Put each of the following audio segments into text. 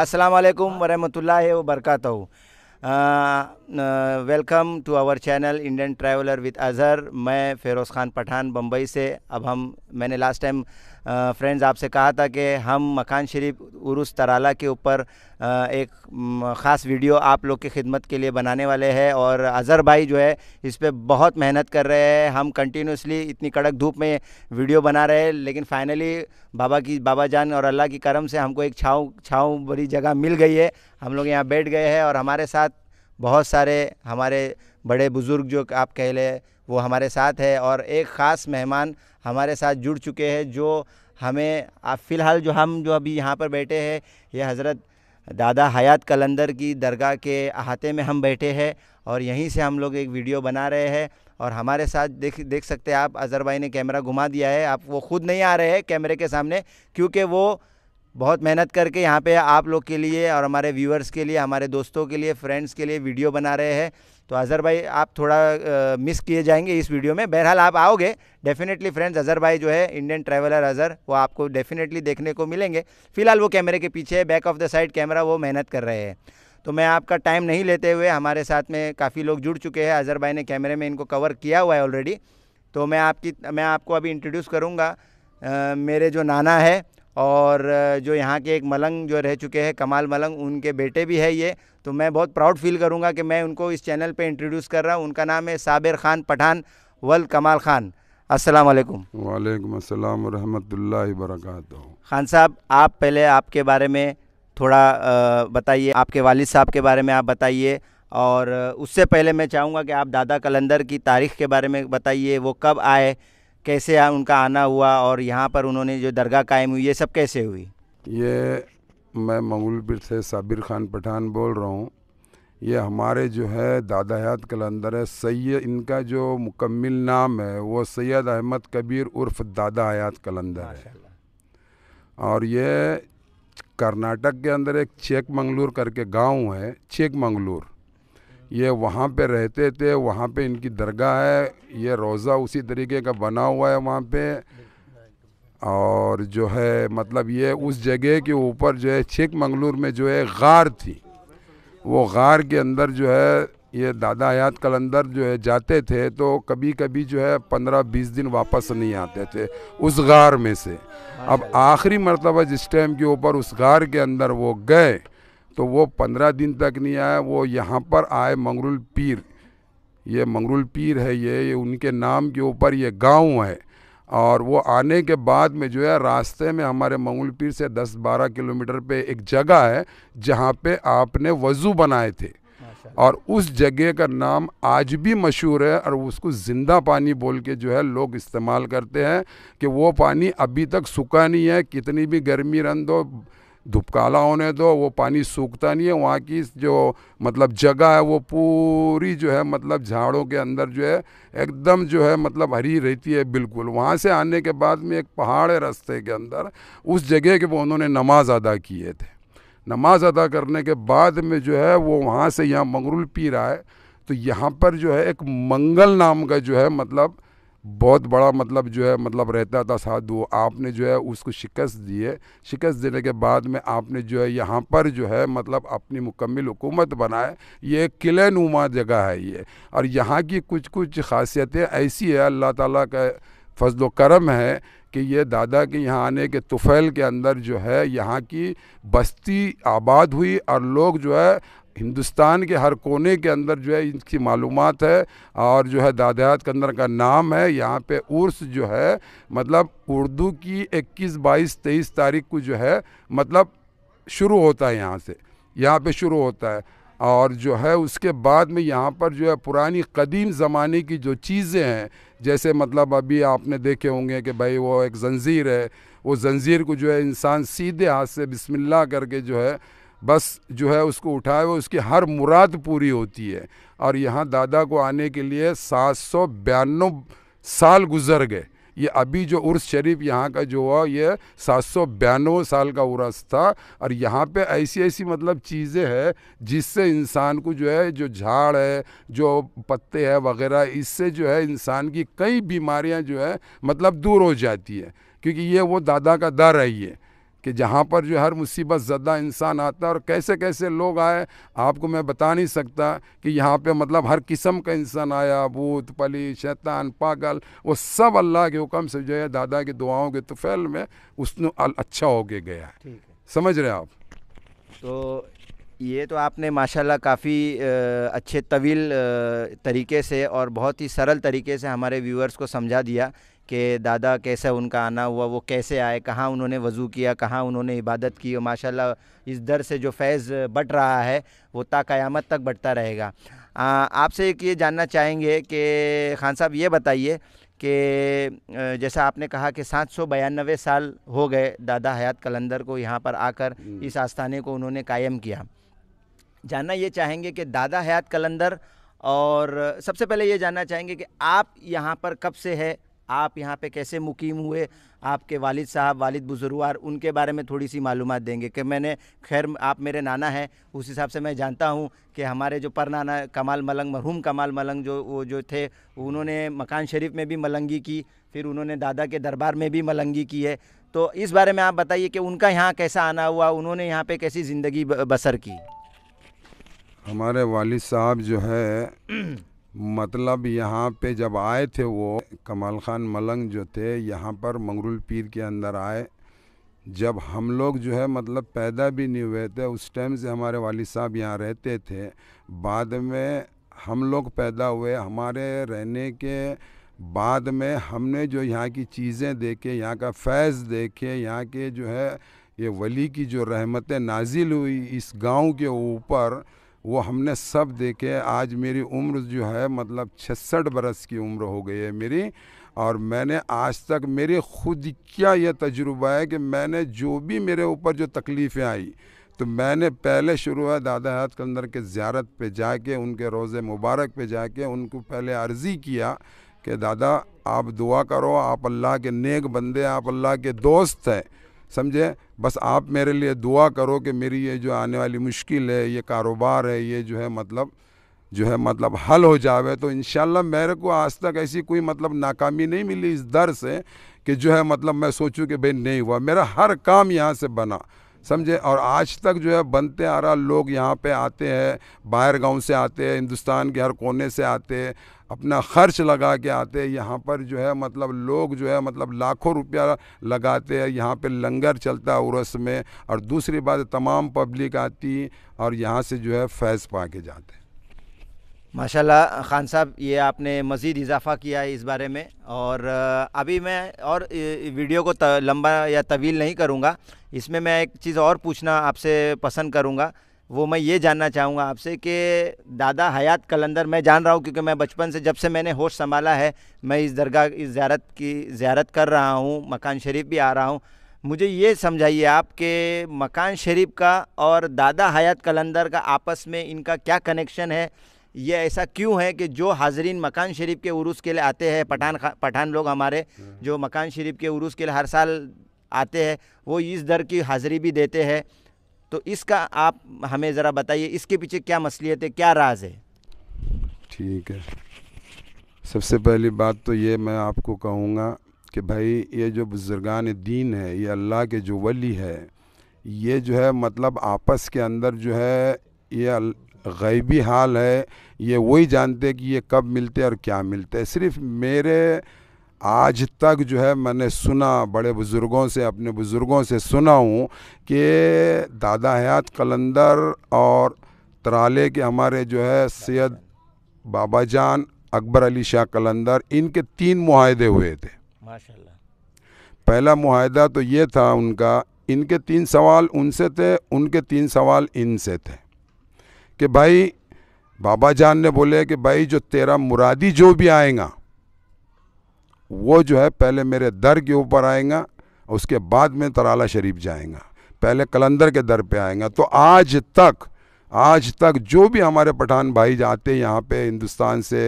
अस्सलाम वालेकुम वरहमतुल्लाहि वबरकatuह welcome to our channel Indian traveller with Azhar मैं फेरोज़ ख़ान पठान बम्बई से अब हम मैंने लास्ट टाइम फ्रेंड्स आपसे कहा था कि हम मकान शरीफ उर्स तराला के ऊपर एक ख़ास वीडियो आप लोग की खिदमत के लिए बनाने वाले हैं और अज़हर भाई जो है इस पर बहुत मेहनत कर रहे हैं हम कंटिन्यूसली इतनी कड़क धूप में वीडियो बना रहे हैं लेकिन फ़ाइनली बाबा की बाबा जान और अल्लाह की करम से हमको एक छाँव छाँव बड़ी जगह मिल गई है हम लोग यहाँ बैठ गए हैं और हमारे साथ बहुत सारे हमारे बड़े बुज़ुर्ग जो आप कह लें वो हमारे साथ है और एक ख़ास मेहमान हमारे साथ जुड़ चुके हैं जो हमें आप फ़िलहाल जो हम जो अभी यहाँ पर बैठे हैं ये हज़रत दादा हयात कलंदर की दरगाह के अहाते में हम बैठे हैं और यहीं से हम लोग एक वीडियो बना रहे हैं और हमारे साथ देख देख सकते हैं आप अजहर भाई ने कैमरा घुमा दिया है आप वो खुद नहीं आ रहे हैं कैमरे के सामने क्योंकि वो बहुत मेहनत करके यहाँ पे आप लोग के लिए और हमारे व्यूअर्स के लिए हमारे दोस्तों के लिए फ्रेंड्स के लिए वीडियो बना रहे हैं तो अज़र भाई आप थोड़ा मिस किए जाएंगे इस वीडियो में बहरहाल आप आओगे डेफिनेटली फ्रेंड्स अज़र भाई जो है इंडियन ट्रैवलर अज़र वो आपको डेफिनेटली देखने को मिलेंगे फ़िलहाल वो कैमरे के पीछे back of the side camera वो मेहनत कर रहे हैं तो मैं आपका टाइम नहीं लेते हुए हमारे साथ में काफ़ी लोग जुड़ चुके हैं अज़र भाई ने कैमरे में इनको कवर किया हुआ है ऑलरेडी तो मैं आपकी मैं आपको अभी इंट्रोड्यूस करूँगा मेरे जो नाना है और जो यहाँ के एक मलंग जो रह चुके हैं कमाल मलंग उनके बेटे भी है ये तो मैं बहुत प्राउड फील करूँगा कि मैं उनको इस चैनल पे इंट्रोड्यूस कर रहा हूँ उनका नाम है साबिर खान पठान वल कमाल खान अस्सलाम वालेकुम वालेकुम अस्सलाम रहमतुल्लाहि खान साहब आप पहले आपके बारे में थोड़ा बताइए आपके वालिद साहब के बारे में आप बताइए और उससे पहले मैं चाहूँगा कि आप दादा कलंदर की तारीख़ के बारे में बताइए वो कब आए कैसे आ, उनका आना हुआ और यहाँ पर उन्होंने जो दरगाह कायम हुई ये सब कैसे हुई ये मैं पिर से साबिर खान पठान बोल रहा हूँ ये हमारे जो है दादा हयात कलंदर है सैद इनका जो मुकम्मल नाम है वो सैयद अहमद कबीर उर्फ दादा हयात कलंदर है और ये कर्नाटक के अंदर एक चेक मंगलूर करके गांव है चेक मंगलूर ये वहाँ पे रहते थे वहाँ पे इनकी दरगाह है ये रोज़ा उसी तरीके का बना हुआ है वहाँ पे और जो है मतलब ये उस जगह के ऊपर जो है मंगलूर में जो है गार थी वो गार के अंदर जो है ये दादा हयात कलंदर जो है जाते थे तो कभी कभी जो है पंद्रह बीस दिन वापस नहीं आते थे उस गार में से अब अच्छा। आखिरी मरतबा जिस टाइम के ऊपर उस गार के अंदर वो गए तो वो पंद्रह दिन तक नहीं आए वो यहाँ पर आए मंगरुल पीर ये मंगरुल पीर है ये ये उनके नाम के ऊपर ये गांव है और वो आने के बाद में जो है रास्ते में हमारे मंगरुल पीर से 10-12 किलोमीटर पे एक जगह है जहाँ पे आपने वज़ू बनाए थे और उस जगह का नाम आज भी मशहूर है और उसको ज़िंदा पानी बोल के जो है लोग इस्तेमाल करते हैं कि वो पानी अभी तक सूखा नहीं है कितनी भी गर्मी रन दो धुपकाला होने दो वो पानी सूखता नहीं है वहाँ की जो मतलब जगह है वो पूरी जो है मतलब झाड़ों के अंदर जो है एकदम जो है मतलब हरी रहती है बिल्कुल वहाँ से आने के बाद में एक पहाड़ है रास्ते के अंदर उस जगह के वो उन्होंने नमाज अदा किए थे नमाज अदा करने के बाद में जो है वो वहाँ से यहाँ मंगरुल पी रहा है तो यहाँ पर जो है एक मंगल नाम का जो है मतलब बहुत बड़ा मतलब जो है मतलब रहता था साधु आपने जो है उसको शिकस्त दी है शिकस्त देने के बाद में आपने जो है यहाँ पर जो है मतलब अपनी मुकम्मल हुकूमत बनाए ये किले नुमा जगह है ये और यहाँ की कुछ कुछ खासियतें ऐसी है अल्लाह ताला का फजल करम है कि ये दादा के यहाँ आने के तुफ़ैल के अंदर जो है यहाँ की बस्ती आबाद हुई और लोग जो है हिंदुस्तान के हर कोने के अंदर जो है इनकी मालूम है और जो है दादात के अंदर का नाम है यहाँ पे उर्स जो है मतलब उर्दू की 21, बाईस तेईस तारीख को जो है मतलब शुरू होता है यहाँ से यहाँ पे शुरू होता है और जो है उसके बाद में यहाँ पर जो है पुरानी कदीम ज़माने की जो चीज़ें हैं जैसे मतलब अभी आपने देखे होंगे कि भाई वो एक जंजीर है वो जंजीर को जो है इंसान सीधे हाथ से बिस्मिल्लाह करके जो है बस जो है उसको उठाए वो उसकी हर मुराद पूरी होती है और यहाँ दादा को आने के लिए सात सौ बयानवे साल गुजर गए ये अभी जो उर्स शरीफ यहाँ का जो हुआ ये सात सौ बयानवे साल का उर्स था और यहाँ पे ऐसी ऐसी मतलब चीज़ें हैं जिससे इंसान को जो है जो झाड़ है जो पत्ते हैं वगैरह इससे जो है इंसान की कई बीमारियाँ जो है मतलब दूर हो जाती है क्योंकि ये वो दादा का दर है ये कि जहाँ पर जो हर मुसीबत ज़दा इंसान आता है और कैसे कैसे लोग आए आपको मैं बता नहीं सकता कि यहाँ पे मतलब हर किस्म का इंसान आया भूत पली शैतान पागल वो सब अल्लाह के हुक्म से जो है दादा की दुआओं के तुफैल में उसने अच्छा होके गया है समझ रहे हैं आप तो ये तो आपने माशाल्लाह काफ़ी अच्छे तवील तरीके से और बहुत ही सरल तरीके से हमारे व्यूअर्स को समझा दिया कि दादा कैसा उनका आना हुआ वो कैसे आए कहाँ उन्होंने वज़ू किया कहाँ उन्होंने इबादत की और माशाल्लाह इस दर से जो फैज़ बट रहा है वो ताकयामत तक बढ़ता रहेगा आपसे एक ये जानना चाहेंगे कि खान साहब ये बताइए कि जैसा आपने कहा कि सात सौ बयानवे साल हो गए दादा हयात कलंदर को यहाँ पर आकर हम्म। इस आस्थाने को उन्होंने कायम किया जानना ये चाहेंगे कि दादा हयात कलंदर और सबसे पहले ये जानना चाहेंगे कि आप यहाँ पर कब से है आप यहाँ पे कैसे मुकीम हुए आपके वालिद साहब वालिद बुजुर्गवार उनके बारे में थोड़ी सी मालूम देंगे कि मैंने खैर आप मेरे नाना हैं उस हिसाब से मैं जानता हूँ कि हमारे जो पर नाना कमाल मलंग मरहूम कमाल मलंग जो वो जो थे उन्होंने मकान शरीफ में भी मलंगी की फिर उन्होंने दादा के दरबार में भी मलंगी की है तो इस बारे में आप बताइए कि उनका यहाँ कैसा आना हुआ उन्होंने यहाँ पर कैसी ज़िंदगी बसर की हमारे वालिद साहब जो है मतलब यहाँ पे जब आए थे वो कमाल ख़ान मलंग जो थे यहाँ पर मंगरुल पीर के अंदर आए जब हम लोग जो है मतलब पैदा भी नहीं हुए थे उस टाइम से हमारे वालिद साहब यहाँ रहते थे बाद में हम लोग पैदा हुए हमारे रहने के बाद में हमने जो यहाँ की चीज़ें देखे यहाँ का फैज़ देखे यहाँ के जो है ये वली की जो रहमतें नाजिल हुई इस गांव के ऊपर वो हमने सब देखे आज मेरी उम्र जो है मतलब छसठ बरस की उम्र हो गई है मेरी और मैंने आज तक मेरे खुद क्या यह तजुर्बा है कि मैंने जो भी मेरे ऊपर जो तकलीफ़ें आई तो मैंने पहले शुरू है दादा के कंदर के ज़्यारत पे जाके उनके रोज़े मुबारक पे जाके उनको पहले अर्ज़ी किया कि दादा आप दुआ करो आप अल्लाह के नेक बंदे आप अल्लाह के दोस्त हैं समझे बस आप मेरे लिए दुआ करो कि मेरी ये जो आने वाली मुश्किल है ये कारोबार है ये जो है मतलब जो है मतलब हल हो जावे तो इन मेरे को आज तक ऐसी कोई मतलब नाकामी नहीं मिली इस दर से कि जो है मतलब मैं सोचूं कि भाई नहीं हुआ मेरा हर काम यहाँ से बना समझे और आज तक जो है बनते आ रहा लोग यहाँ पे आते हैं बाहर गांव से आते हैं हिंदुस्तान के हर कोने से आते हैं अपना खर्च लगा के आते हैं यहाँ पर जो है मतलब लोग जो है मतलब लाखों रुपया लगाते हैं यहाँ पे लंगर चलता है उर्स में और दूसरी बात तमाम पब्लिक आती और यहाँ से जो है फैज़ पा के जाते हैं माशाल्लाह खान साहब ये आपने मज़ीद इजाफ़ा किया है इस बारे में और अभी मैं और वीडियो को लंबा या तवील नहीं करूँगा इसमें मैं एक चीज़ और पूछना आपसे पसंद करूँगा वो मैं ये जानना चाहूँगा आपसे कि दादा हयात कलंदर मैं जान रहा हूँ क्योंकि मैं बचपन से जब से मैंने होश संभाला है मैं इस दरगाह इस ज्यारत की ज्यारत कर रहा हूँ मकान शरीफ भी आ रहा हूँ मुझे ये समझाइए आप कि मकान शरीफ का और दादा हयात कलंदर का आपस में इनका क्या कनेक्शन है ये ऐसा क्यों है कि जो हाजरीन मकान शरीफ के उर्स के लिए आते हैं पठान पठान लोग हमारे हाँ। जो मकान शरीफ के उर्स के लिए हर साल आते हैं वो इस दर की हाज़िरी भी देते हैं तो इसका आप हमें ज़रा बताइए इसके पीछे क्या मसलियत है क्या राज है ठीक है सबसे पहली बात तो ये मैं आपको कहूँगा कि भाई ये जो बुज़ुर्गान दीन है ये अल्लाह के जो वली है ये जो है मतलब आपस के अंदर जो है ये गैबी हाल है ये वही जानते कि ये कब मिलते और क्या मिलते सिर्फ मेरे आज तक जो है मैंने सुना बड़े बुज़ुर्गों से अपने बुज़ुर्गों से सुना हूँ कि दादा हयात कलंदर और तराले के हमारे जो है सैद बाबा जान अकबर अली शाह कलंदर इनके तीन माहदे हुए थे पहला माहदा तो ये था उनका इनके तीन सवाल उनसे थे उनके तीन सवाल इनसे थे कि भाई बाबा जान ने बोले कि भाई जो तेरा मुरादी जो भी आएगा वो जो है पहले मेरे दर के ऊपर आएगा उसके बाद में तराला शरीफ जाएगा पहले कलंदर के दर पे आएगा तो आज तक आज तक जो भी हमारे पठान भाई हैं यहाँ पे हिंदुस्तान से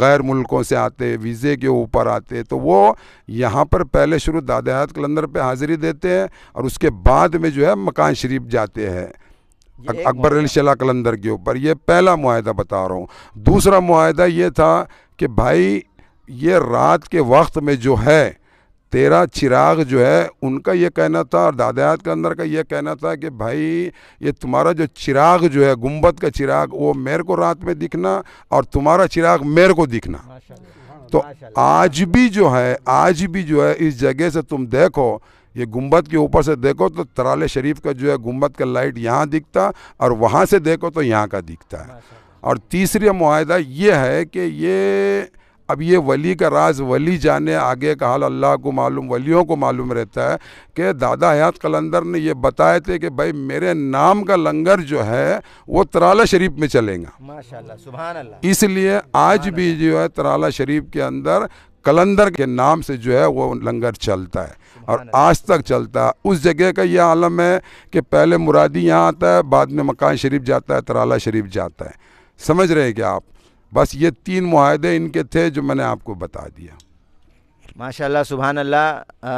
गैर मुल्कों से आते वीज़े के ऊपर आते तो वो यहाँ पर पहले शुरू दादायात कलंदर पे हाज़िरी देते हैं और उसके बाद में जो है मकान शरीफ जाते हैं अकबर अली कलंदर के ऊपर ये पहला माहा बता रहा हूँ दूसरा माह ये था कि भाई ये रात के वक्त में जो है तेरा चिराग जो है उनका ये कहना था और दादायात के अंदर का ये कहना था कि भाई ये तुम्हारा जो चिराग जो है गुम्बद का चिराग वो मेरे को रात में दिखना और तुम्हारा चिराग मेरे को दिखना तो आज भी जो है आज भी जो है इस जगह से तुम देखो ये गुम्बद के ऊपर से देखो तो तराल शरीफ का जो है गुम्बद का लाइट यहाँ दिखता और वहाँ से देखो तो यहाँ का दिखता है और तीसरा माहदा ये है कि ये अब ये वली का राज वली जाने आगे का हाल अल्लाह को मालूम वलियों को मालूम रहता है कि दादा हयात कलंदर ने ये बताए थे कि भाई मेरे नाम का लंगर जो है वो तराला शरीफ में चलेगा माशाल्लाह सुबह इसलिए आज भी जो है तराला शरीफ के अंदर कलंदर के नाम से जो है वो लंगर चलता है और आज तक चलता है उस जगह का यह आलम है कि पहले मुरादी यहाँ आता है बाद में मकान शरीफ जाता है तराला शरीफ जाता है समझ रहे हैं क्या आप बस ये तीन माहदे इनके थे जो मैंने आपको बता दिया माशाल्लाह सुबहान अल्लाह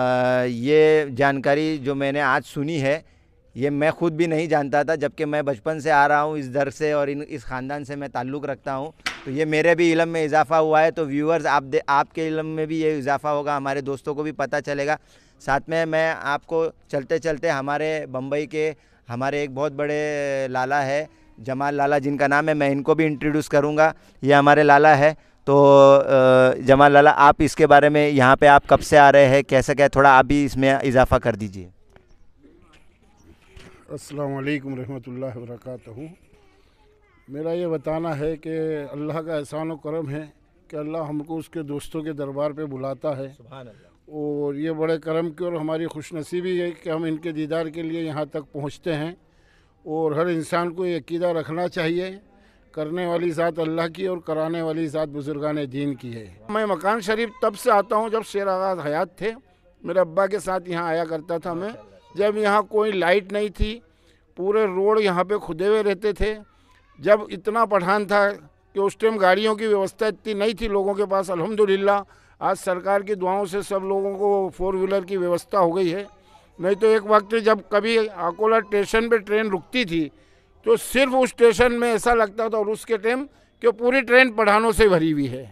ये जानकारी जो मैंने आज सुनी है ये मैं खुद भी नहीं जानता था जबकि मैं बचपन से आ रहा हूँ इस दर से और इन इस ख़ानदान से मैं ताल्लुक़ रखता हूँ तो ये मेरे भी इलम में इजाफा हुआ है तो व्यूअर्स आप दे आपके इलम में भी ये इजाफा होगा हमारे दोस्तों को भी पता चलेगा साथ में मैं आपको चलते चलते हमारे बम्बई के हमारे एक बहुत बड़े लाला है जमाल लाला जिनका नाम है मैं इनको भी इंट्रोड्यूस करूँगा ये हमारे लाला है तो जमाल लाला आप इसके बारे में यहाँ पे आप कब से आ रहे हैं कैसे क्या थोड़ा आप भी इसमें इजाफा कर दीजिए असलकम वालेकुम वर्का मेरा ये बताना है कि अल्लाह का एहसान करम है कि अल्लाह हमको उसके दोस्तों के दरबार पे बुलाता है और ये बड़े करम की और हमारी खुशनसीबी है कि हम इनके दीदार के लिए यहाँ तक पहुँचते हैं और हर इंसान को यकीदा रखना चाहिए करने वाली ज़ात अल्लाह की और कराने वाली ज़ात बुज़ुर्गान दीन की है मैं मकान शरीफ तब से आता हूँ जब शेर आगाज हयात थे मेरे अब्बा के साथ यहाँ आया करता था मैं जब यहाँ कोई लाइट नहीं थी पूरे रोड यहाँ पे खुदे हुए रहते थे जब इतना पठान था कि उस टाइम गाड़ियों की व्यवस्था इतनी नहीं थी लोगों के पास अल्हम्दुलिल्लाह आज सरकार की दुआओं से सब लोगों को फोर व्हीलर की व्यवस्था हो गई है नहीं तो एक वक्त जब कभी अकोला स्टेशन पे ट्रेन रुकती थी तो सिर्फ उस स्टेशन में ऐसा लगता था और उसके टाइम कि पूरी ट्रेन पढ़ानों से भरी हुई है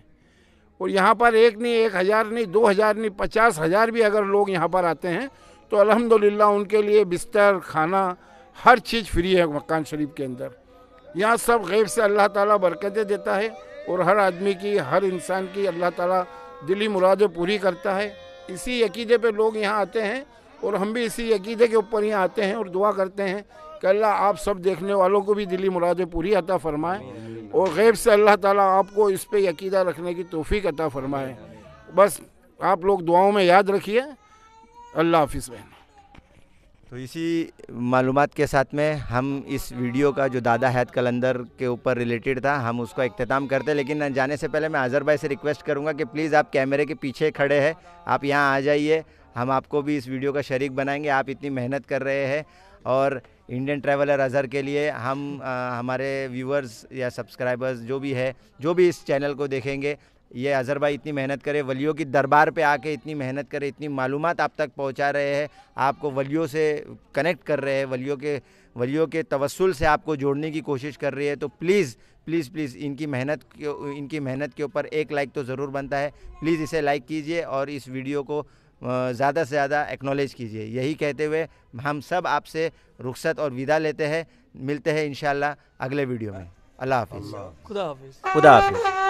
और यहाँ पर एक नहीं एक हज़ार नहीं दो हज़ार नहीं पचास हज़ार भी अगर लोग यहाँ पर आते हैं तो अलहमदिल्ला उनके लिए बिस्तर खाना हर चीज़ फ्री है मकान शरीफ के अंदर यहाँ सब गैब से अल्लाह ताला बरकतें देता है और हर आदमी की हर इंसान की अल्लाह ताला दिली मुरादें पूरी करता है इसी यकीदे पे लोग यहाँ आते हैं और हम भी इसी यकीदे के ऊपर यहाँ आते हैं और दुआ करते हैं कि अल्लाह आप सब देखने वालों को भी दिली मुरादें पूरी अता फ़रमाएँ और गैब से अल्लाह ताला आपको इस पर यकीदा रखने की तोफ़ी अता फरमाए बस आप लोग दुआओं में याद रखिए अल्लाह हाफिज़ बहन तो इसी मालूम के साथ में हम इस वीडियो का जो दादा हैत कलंदर के ऊपर रिलेटेड था हम उसका अख्ताम करते लेकिन जाने से पहले मैं आज़र भाई से रिक्वेस्ट करूँगा कि प्लीज़ आप कैमरे के पीछे खड़े हैं आप यहाँ आ जाइए हम आपको भी इस वीडियो का शरीक बनाएंगे आप इतनी मेहनत कर रहे हैं और इंडियन ट्रैवलर अजहर के लिए हम आ, हमारे व्यूअर्स या सब्सक्राइबर्स जो भी है जो भी इस चैनल को देखेंगे ये भाई इतनी मेहनत करे वलियों की दरबार पे आके इतनी मेहनत करे इतनी मालूम आप तक पहुंचा रहे हैं आपको वलियों से कनेक्ट कर रहे हैं वलियों के वलियों के तवसल से आपको जोड़ने की कोशिश कर रही है तो प्लीज़ प्लीज़ प्लीज़ इनकी मेहनत इनकी मेहनत के ऊपर एक लाइक तो ज़रूर बनता है प्लीज़ इसे लाइक कीजिए और इस वीडियो को ज़्यादा से ज़्यादा एक्नॉलेज कीजिए यही कहते हुए हम सब आपसे रुख्सत और विदा लेते हैं मिलते हैं इन अगले वीडियो में अल्लाह हाफिज़ खुदा हाफिज़ खुदा हाफिज़